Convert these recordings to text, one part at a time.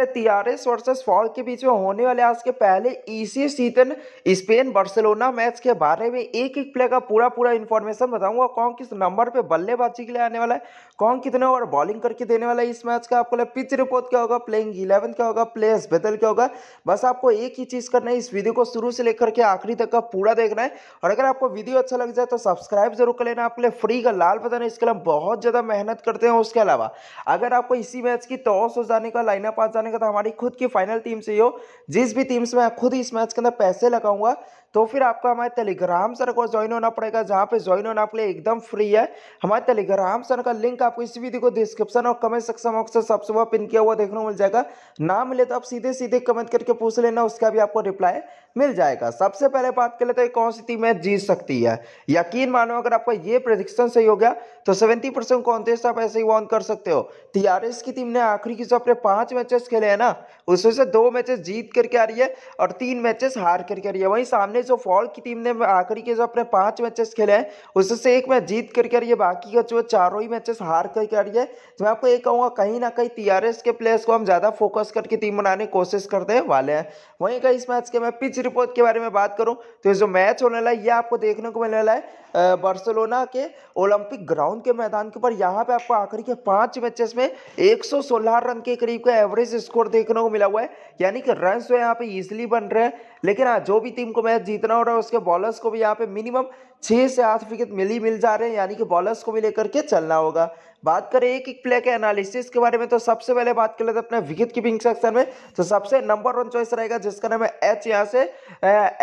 अपने तियारेस versus fall के बीच में होने वाले आज के पहले इसी सीजन स्पेन बार्सिलोना मैच के बारे में एक एक प्लेयर का पूरा पूरा इन्फॉर्मेशन बताऊंगा कौन किस नंबर पे बल्लेबाजी के लिए आने वाला है कौन कितने ओवर बॉलिंग करके देने वाला है इस मैच का आपको पिच रिपोर्ट क्या होगा प्लेइंग इलेवन क्या होगा प्लेयर्स बेतल क्या होगा बस आपको एक ही चीज़ करना है इस वीडियो को शुरू से लेकर के आखिरी तक का पूरा देखना है और अगर आपको वीडियो अच्छा लग जाए तो सब्सक्राइब जरूर कर लेना आपके लिए फ्री का लाल बटन इसके लिए बहुत ज़्यादा मेहनत करते हैं उसके अलावा अगर आपको इसी मैच की टॉस हो जाने का लाइनअप आ जाने करने का तो हमारी खुद की फाइनल टीम से ही हो जिस भी टीम्स में खुद इस मैच के अंदर पैसे लगाऊंगा तो फिर आपका हमारे टेलीग्राम सर को ज्वाइन होना पड़ेगा जहाँ पे ज्वाइन होना आपके लिए एकदम फ्री है हमारे टेलीग्राम सर का लिंक आपको इस वीडियो को डिस्क्रिप्शन और कमेंट सेक्शन बॉक्स से सबसे वह पिन किया हुआ देखने को मिल जाएगा ना मिले तो आप सीधे सीधे कमेंट करके पूछ लेना उसका भी आपको रिप्लाई मिल जाएगा सबसे पहले बात कर लेते हैं कौन सी टीम मैच जीत सकती है यकीन मानो अगर आपका ये प्रदिक्षण सही हो गया तो सेवेंटी परसेंट कॉन्टेस्ट आप ऐसे ही वॉन कर सकते हो टीआरएस की टीम ने आखिरी की जो अपने पांच मैचेस खेले हैं ना उसमें से दो मैचेस जीत करके आ रही है और तीन मैचेस हार करके आ रही है वहीं सामने मैंने जो फॉल की टीम ने आखिरी के जो अपने पांच मैचेस खेले हैं उससे एक मैच जीत करके आ रही है बाकी का जो चारों ही मैचेस हार करके आ रही है तो मैं आपको ये कहूँगा कहीं ना कहीं टीआरएस के प्लेयर्स को हम ज़्यादा फोकस करके टीम बनाने की कोशिश करने वाले हैं वहीं का इस मैच के मैं पिच रिपोर्ट के बारे में बात करूँ तो जो मैच होने वाला है ये आपको देखने को मिलने वाला है बार्सिलोना के ओलंपिक ग्राउंड के मैदान के ऊपर यहाँ पे आपको आखिरी के पांच मैचेस में 116 रन के करीब का एवरेज स्कोर देखने को मिला हुआ है यानी कि रन जो तो यहाँ पे इजिली बन रहे हैं लेकिन हाँ जो भी टीम को मैच जीतना हो रहा है उसके बॉलर्स को भी यहाँ पे मिनिमम छः से आठ विकेट मिल ही मिल जा रहे हैं यानी कि बॉलर्स को भी लेकर के चलना होगा बात करें एक एक प्ले के एनालिसिस के बारे में तो सबसे पहले बात कर लेते हैं अपने विकेट कीपिंग सेक्शन में तो सबसे नंबर वन चॉइस रहेगा जिसका नाम है एच यहाँ से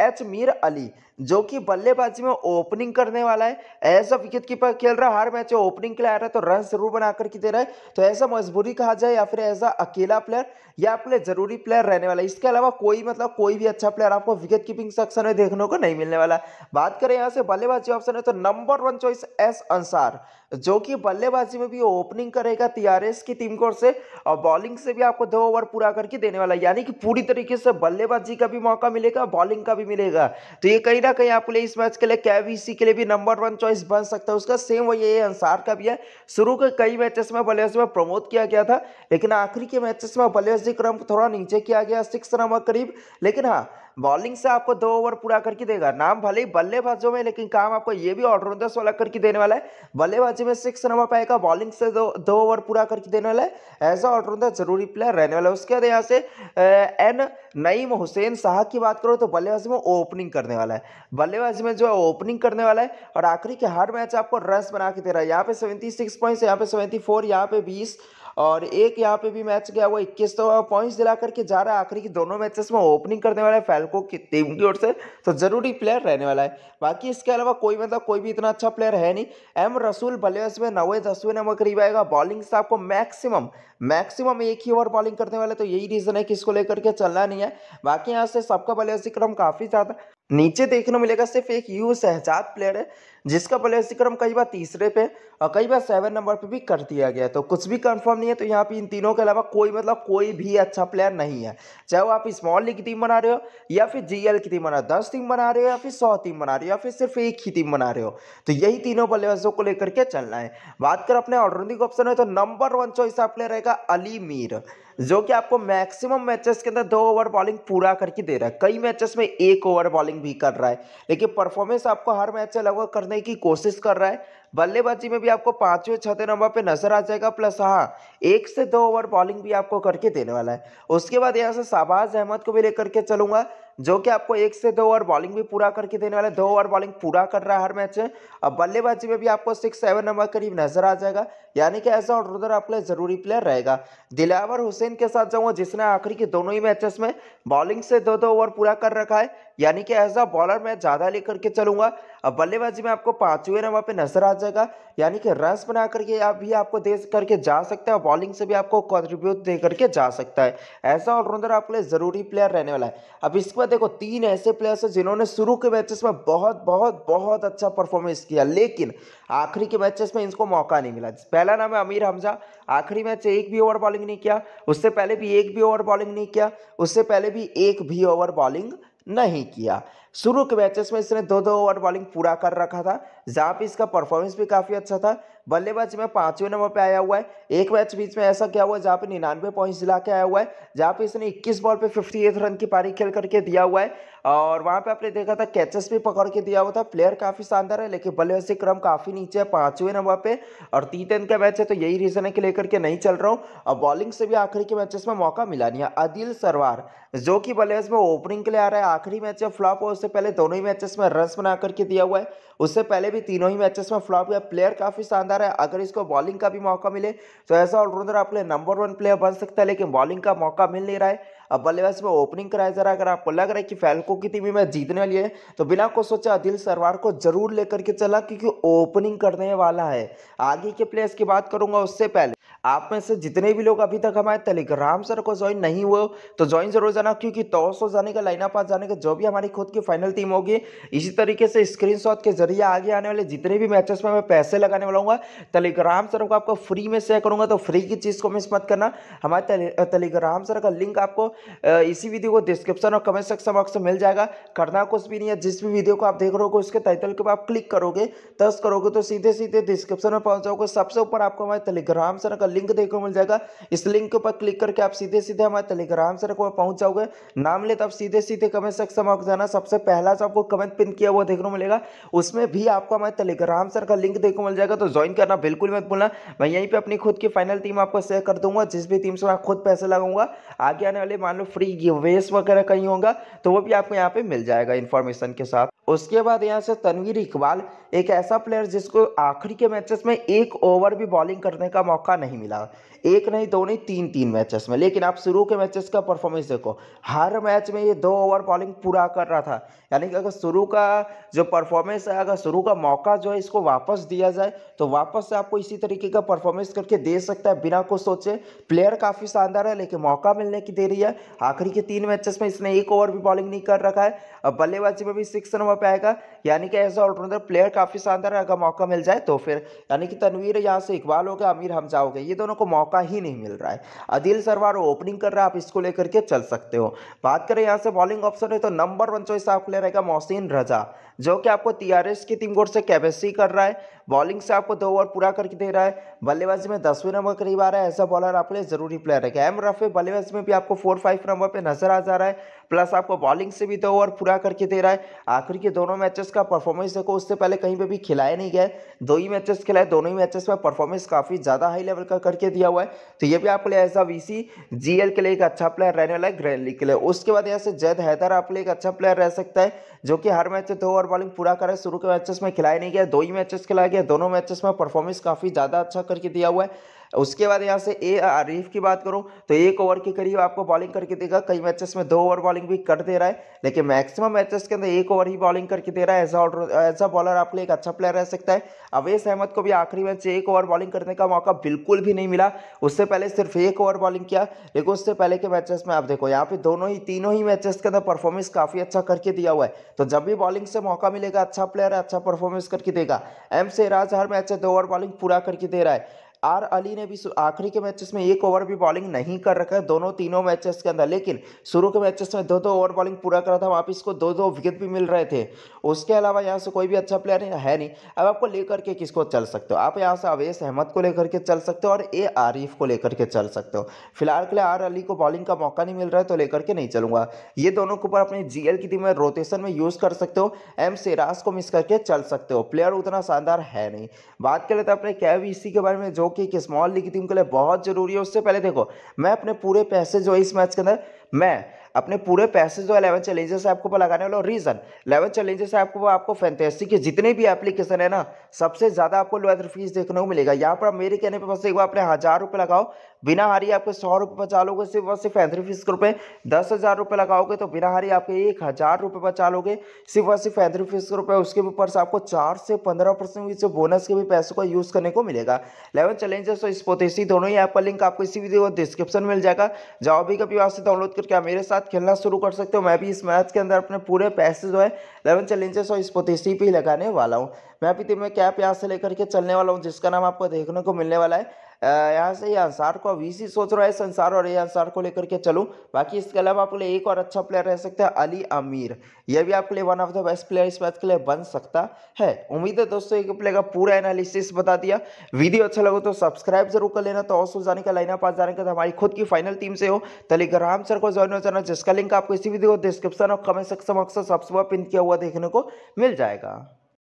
एच मीर अली जो कि बल्लेबाजी में ओपनिंग करने वाला है ऐसा विकेट कीपर खेल रहा है हर मैच में ओपनिंग के लिए आ रहा है तो रन जरूर बना करके दे रहा है तो ऐसा मजबूरी कहा जाए या फिर ऐसा अकेला प्लेयर या आपके लिए जरूरी प्लेयर रहने वाला है इसके अलावा कोई मतलब कोई भी अच्छा प्लेयर आपको विकेट कीपिंग सेक्शन में देखने को नहीं मिलने वाला बात करें यहाँ से बल्लेबाजी ऑप्शन है तो नंबर वन चॉइस एस अंसार जो कि बल्लेबाजी में भी ओपनिंग करेगा टीआरएस की टीम की ओर से और बॉलिंग से भी आपको दो ओवर पूरा करके देने वाला है यानी कि पूरी तरीके से बल्लेबाजी का भी मौका मिलेगा बॉलिंग का भी मिलेगा तो ये कहीं ना कहीं आप इस मैच के लिए कैवीसी के लिए भी नंबर वन चॉइस बन सकता है उसका सेम वही है अंसार का भी है शुरू के कई मैचेस में बल्लेबाजी में प्रमोट किया गया था लेकिन आखिरी के मैचेस में बल्लेबाजी क्रम थोड़ा नीचे किया गया सिक्स नंबर करीब लेकिन हाँ बॉलिंग से आपको दो ओवर पूरा करके देगा नाम भले ही बल्लेबाजों में लेकिन काम आपको ये भी ऑलराउंडर्स वाला करके देने वाला है बल्लेबाजी में सिक्स नंबर पाएगा बॉलिंग से दो दो ओवर पूरा करके देने वाला है ऐसा अ ऑलराउंडर जरूरी प्लेयर रहने वाला है उसके बाद यहाँ से एन नईम हुसैन शाह की बात करो तो बल्लेबाजी में ओपनिंग करने वाला है बल्लेबाजी में जो है ओपनिंग करने वाला है और आखिरी के हर मैच आपको रन बना के दे रहा है यहाँ पे सेवेंटी सिक्स पॉइंट यहाँ पे सेवेंटी फोर यहाँ पे बीस और एक यहाँ पे भी मैच गया वो इक्कीस तो पॉइंट्स दिला करके जा रहा है आखिरी की दोनों मैचेस में ओपनिंग करने वाला है फैलको की टीम की ओर से तो ज़रूरी प्लेयर रहने वाला है बाकी इसके अलावा कोई मतलब कोई भी इतना अच्छा प्लेयर है नहीं एम रसूल बल्लेबाज में नवे दसवें नंबर करीब आएगा बॉलिंग से आपको मैक्सिमम मैक्सिमम एक ही ओवर बॉलिंग करने वाला तो यही रीज़न है कि इसको लेकर के चलना नहीं है बाकी यहाँ से सबका बल्लेबाजी क्रम काफ़ी ज़्यादा नीचे देखने मिलेगा सिर्फ एक यू शहजाद प्लेयर है जिसका बल्लेबाजी कई बार तीसरे पे और कई बार सेवन नंबर पे भी कर दिया गया तो कुछ भी कंफर्म नहीं है तो यहाँ पे इन तीनों के अलावा कोई मतलब कोई भी अच्छा प्लेयर नहीं है चाहे वो आप स्मॉल लीग की टीम बना रहे हो या फिर जीएल की टीम बना रहे हो दस टीम बना रहे हो या फिर सौ टीम बना रहे हो या फिर सिर्फ एक ही टीम बना रहे हो तो यही तीनों बल्लेबाजों को लेकर के चलना है बात कर अपने ऑलराउंडिंग ऑप्शन में तो नंबर वन चॉइस आप प्लेयर रहेगा अली मीर जो कि आपको मैक्सिमम मैचेस के अंदर दो ओवर बॉलिंग पूरा करके दे रहा है कई मैचेस में एक ओवर बॉलिंग भी कर रहा है लेकिन परफॉर्मेंस आपको हर मैच से लगभग करने की कोशिश कर रहा है बल्लेबाजी में भी आपको पांचवें छठे नंबर पे नजर आ जाएगा प्लस हाँ एक से दो ओवर बॉलिंग भी आपको करके देने वाला है उसके बाद यहाँ से शाहबाज अहमद को भी लेकर के चलूंगा जो कि आपको एक से दो ओवर बॉलिंग भी पूरा करके देने वाले दो ओवर बॉलिंग पूरा कर रहा है हर मैच में अब बल्लेबाजी में भी आपको सिक्स सेवन नंबर करीब नजर आ जाएगा यानी कि ऐसा ऑलराउंडर आपके लिए जरूरी प्लेयर रहेगा दिलावर हुसैन के साथ जाऊँगा जिसने आखिरी के दोनों ही मैचेस में बॉलिंग से दो दो ओवर पूरा कर रखा है यानी कि एज अ बॉलर मैं ज़्यादा लेकर के चलूंगा अब बल्लेबाजी में आपको पांचवें नंबर पे नजर आ जाएगा यानी कि रन्स बना करके आप भी आपको दे करके जा सकता है बॉलिंग से भी आपको कॉन्ट्रीब्यूट दे करके जा सकता है ऐसा ऑलराउंडर आपके लिए ज़रूरी प्लेयर रहने वाला है अब इसके बाद देखो तीन ऐसे प्लेयर्स हैं जिन्होंने शुरू के मैचेस में बहुत बहुत बहुत अच्छा परफॉर्मेंस किया लेकिन आखिरी के मैचेस में इनको मौका नहीं मिला पहला नाम है अमीर हमजा आखिरी मैच एक भी ओवर बॉलिंग नहीं किया उससे पहले भी एक भी ओवर बॉलिंग नहीं किया उससे पहले भी एक भी ओवर बॉलिंग नहीं किया शुरू के मैचेस में इसने दो दो ओवर बॉलिंग पूरा कर रखा था जहाँ पे इसका परफॉर्मेंस भी काफ़ी अच्छा था बल्लेबाज में पांचवें नंबर पे आया हुआ है एक मैच बीच में ऐसा क्या हुआ जहां पे निन्यानवे पॉइंट्स दिला के आया हुआ है जहाँ पे इसने इक्कीस बॉल पे फिफ्टी रन की पारी खेल करके दिया हुआ है और वहाँ पे आपने देखा था कैचेस भी पकड़ के दिया हुआ था प्लेयर काफ़ी शानदार है लेकिन बल्लेबाज से क्रम काफ़ी नीचे है पाँचवें नंबर पे और टी टेन का मैच है तो यही रीज़न है कि लेकर के नहीं चल रहा हूँ और बॉलिंग से भी आखिरी के मैचेस में मौका मिला नहीं है अदिल सरवार जो कि बल्लेबाज में ओपनिंग के लिए आ रहा है आखिरी मैच है फ्लॉप हुआ उससे पहले दोनों ही मैचेस में रन बना करके दिया हुआ है उससे पहले भी तीनों ही मैचेस में फ्लॉप हुआ प्लेयर काफ़ी शानदार है अगर इसको बॉलिंग का भी मौका मिले तो ऐसा ऑलराउंडर अपने नंबर वन प्लेयर बन सकता है लेकिन बॉलिंग का मौका मिल नहीं रहा है अब बल्लेबाजी में ओपनिंग कराया जा रहा है अगर आपको लग रहा है कि फैल्को की टीम में जीतने वाली है तो बिना को सोचा अधिल सरवार को जरूर लेकर के चला क्योंकि ओपनिंग करने वाला है आगे के प्लेयर्स की बात करूंगा उससे पहले आप में से जितने भी लोग अभी तक हमारे टेलीग्राम सर को ज्वाइन नहीं हुए तो ज्वाइन जरूर जाना क्योंकि तो जाने का लाइन पास जाने का जो भी हमारी खुद की फाइनल टीम होगी इसी तरीके से स्क्रीन के जरिए आगे आने वाले जितने भी मैचेस में मैं पैसे लगाने वाला हूँ टेलीग्राम सर को आपको फ्री में शेयर करूंगा तो फ्री की चीज़ को मिस मत करना हमारे टेलीग्राम सर का लिंक आपको इसी वीडियो को डिस्क्रिप्शन और कमेंट सेक्शन बॉक्स में मिल जाएगा करना कुछ भी नहीं है जिस भी वीडियो को आप देख रहे हो उसके टाइटल के बाद क्लिक करोगे टच करोगे तो सीधे सीधे डिस्क्रिप्शन में पहुंच जाओगे सबसे ऊपर आपको हमारे टेलीग्राम सर का लिंक देखो मिल जाएगा इस लिंक के ऊपर क्लिक करके आप सीधे सीधे हमारे टेलीग्राम से रखो पहुंच जाओगे नाम ले तो आप सीधे सीधे कमेंट सेक्शन में जाना सबसे पहला जो आपको कमेंट पिन किया हुआ देखने को मिलेगा उसमें भी आपको हमारे टेलीग्राम सर का लिंक देखने को मिल जाएगा तो ज्वाइन करना बिल्कुल मत भूलना मैं यहीं पर अपनी खुद की फाइनल टीम आपको शेयर कर दूंगा जिस भी टीम से मैं खुद पैसे लगाऊंगा आगे आने वाले मान लो फ्री वेस्ट वगैरह कहीं होगा तो वो भी आपको यहाँ पे मिल जाएगा इन्फॉर्मेशन के साथ उसके बाद यहाँ से तनवीर इकबाल एक ऐसा प्लेयर जिसको आखिरी के मैचेस में एक ओवर भी बॉलिंग करने का मौका नहीं नहीं मिला एक नहीं दो नहीं तीन तीन मैचेस में लेकिन आप शुरू के मैचेस का परफॉर्मेंस देखो हर मैच में ये दो ओवर बॉलिंग पूरा कर रहा था यानी कि अगर शुरू का जो परफॉर्मेंस है अगर शुरू का मौका जो है इसको वापस दिया जाए तो वापस से आपको इसी तरीके का परफॉर्मेंस करके दे सकता है बिना कुछ सोचे प्लेयर काफ़ी शानदार है लेकिन मौका मिलने की देरी है आखिरी के तीन मैचेस में इसने एक ओवर भी बॉलिंग नहीं कर रखा है अब बल्लेबाजी में भी सिक्स नंबर पर आएगा यानी कि एज ऑलराउंडर प्लेयर काफ़ी शानदार है अगर मौका मिल जाए तो फिर यानी कि तनवीर यहाँ से इकबाल हो गया अमीर हम जाओगे ये दोनों को मौका ही नहीं मिल रहा है अदिल सरवार ओपनिंग कर रहा है आप इसको लेकर के चल सकते हो बात करें यहाँ से बॉलिंग ऑप्शन है तो नंबर वन चॉइस आपको ले रहेगा मोहसिन रजा जो कि आपको टी की टीम गोर से कैपेसिटी कर रहा है बॉलिंग से आपको दो ओवर पूरा करके दे रहा है बल्लेबाजी में दसवें नंबर करीब आ रहा है ऐसा बॉलर आपके लिए ज़रूरी प्लेयर है एम रफे बल्लेबाजी में भी आपको फोर फाइव नंबर पर नजर आ जा रहा है प्लस आपको बॉलिंग से भी दो ओवर पूरा करके दे रहा है आखिर के दोनों मैचेस का परफॉर्मेंस देखो उससे पहले कहीं पर भी खिलाए नहीं गए दो ही मैचेस खिलाए दोनों ही मैचेस में परफॉर्मेंस काफ़ी ज़्यादा हाई लेवल का करके दिया हुआ है तो ये भी आपके लिए ऐसा वीसी जीएल के लिए एक अच्छा प्लेयर रहने वाला है ग्रैंड लीग के लिए उसके बाद यहाँ से जैद हैदर आपके लिए एक अच्छा प्लेयर रह सकता है जो कि हर मैच दो ओवर बॉलिंग पूरा करे शुरू के मैचेस में खिलाया नहीं गया दो ही मैचेस खिलाया गया गया दोनों मैचेस में परफॉर्मेंस काफ़ी ज़्यादा अच्छा करके दिया हुआ है उसके बाद यहाँ से ए आरिफ की बात करूँ तो एक ओवर के करीब आपको बॉलिंग करके देगा कई मैचेस में दो ओवर बॉलिंग भी कर दे रहा है लेकिन मैक्सिमम मैचेस के अंदर एक ओवर ही बॉलिंग करके दे रहा है ऐसा एज अ बॉलर आपके लिए एक अच्छा प्लेयर रह सकता है अवेश अहमद को भी आखिरी मैच से एक ओवर बॉलिंग करने का मौका बिल्कुल भी नहीं मिला उससे पहले सिर्फ एक ओवर बॉलिंग किया लेकिन उससे पहले के मैचेस में आप देखो यहाँ पे दोनों ही तीनों ही मैचेस के अंदर परफॉर्मेंस काफ़ी अच्छा करके दिया हुआ है तो जब भी बॉलिंग से मौका मिलेगा अच्छा प्लेयर अच्छा परफॉर्मेंस करके देगा एम से राज हर मैच से दो ओवर बॉलिंग पूरा करके दे रहा है आर अली ने भी आखिरी के मैचेस में एक ओवर भी बॉलिंग नहीं कर रखा है दोनों तीनों मैचेस के अंदर लेकिन शुरू के मैचेस में दो दो ओवर बॉलिंग पूरा करा था वहाँ पर इसको दो दो विकेट भी मिल रहे थे उसके अलावा यहाँ से कोई भी अच्छा प्लेयर है नहीं अब आपको लेकर के किसको चल सकते हो आप यहाँ से अवेश अहमद को लेकर के चल सकते हो और ए आरिफ को लेकर के चल सकते हो फिलहाल के लिए आर अली को बॉलिंग का मौका नहीं मिल रहा है तो लेकर के नहीं चलूंगा ये दोनों के ऊपर अपनी जी की टीम में रोटेशन में यूज़ कर सकते हो एम सेराज को मिस करके चल सकते हो प्लेयर उतना शानदार है नहीं बात कर लेते अपने कैब इसी के बारे में जो कि एक स्मॉल लीग की टीम के लिए बहुत ज़रूरी है उससे पहले देखो मैं अपने पूरे पैसे जो इस मैच के अंदर मैं अपने पूरे पैसे जो इलेवन चैलेंजेस आपको पर लगाने वाला हूँ रीज़न इलेवन चैलेंजेस आपको आपको फैंटेसी के जितने भी एप्लीकेशन है ना सबसे ज़्यादा आपको लोअर फीस देखने को मिलेगा यहाँ पर मेरे कहने पर बस एक बार अपने हज़ार रुपये लगाओ बिना हारी आपके सौ रुपये बचा लोगे सिर्फ और सिर्फ के रुपये दस हज़ार रुपये लगाओगे तो बिना हारी आपके एक हज़ार रुपये बचा लोगे सिर्फ और सिर्फ के रुपये उसके ऊपर से आपको चार से पंद्रह परसेंट बोनस के भी पैसों का यूज़ करने को मिलेगा लेवन चैलेंजेस और स्पोतेसी दोनों ही ऐप का लिंक आपको इसी वीडियो डिस्क्रिप्शन मिल जाएगा जाओ भी कभी वहाँ से डाउनलोड करके मेरे साथ खेलना शुरू कर सकते हो मैं भी इस मैच के अंदर अपने पूरे पैसे जो है लेवन चैलेंजेस और स्पोतेसी पर ही लगाने वाला हूँ मैं भी तुम्हें कैप यहाँ से लेकर के चलने वाला हूँ जिसका नाम आपको देखने को मिलने वाला है यहाँ से ये अंसार को अभी ही सोच रहा है संसार और ये अंसार को लेकर के चलूँ बाकी इसके अलावा आपके लिए एक और अच्छा प्लेयर रह सकता है अली अमीर ये भी आपके लिए one of the best player इस मैच के लिए बन सकता है उम्मीद है दोस्तों एक प्लेयर का पूरा एनालिसिस बता दिया वीडियो अच्छा लगे तो सब्सक्राइब जरूर कर लेना तो ऑसो जाने का लाइनअप आज जाने का हमारी खुद की फाइनल टीम से हो टेलीग्राम सर को ज्वाइन हो जाना जिसका लिंक आपको इसी वीडियो को डिस्क्रिप्शन और कमेंट सेक्शन अक्सर सब्सक्राइब पिन किया हुआ देखने को मिल जाएगा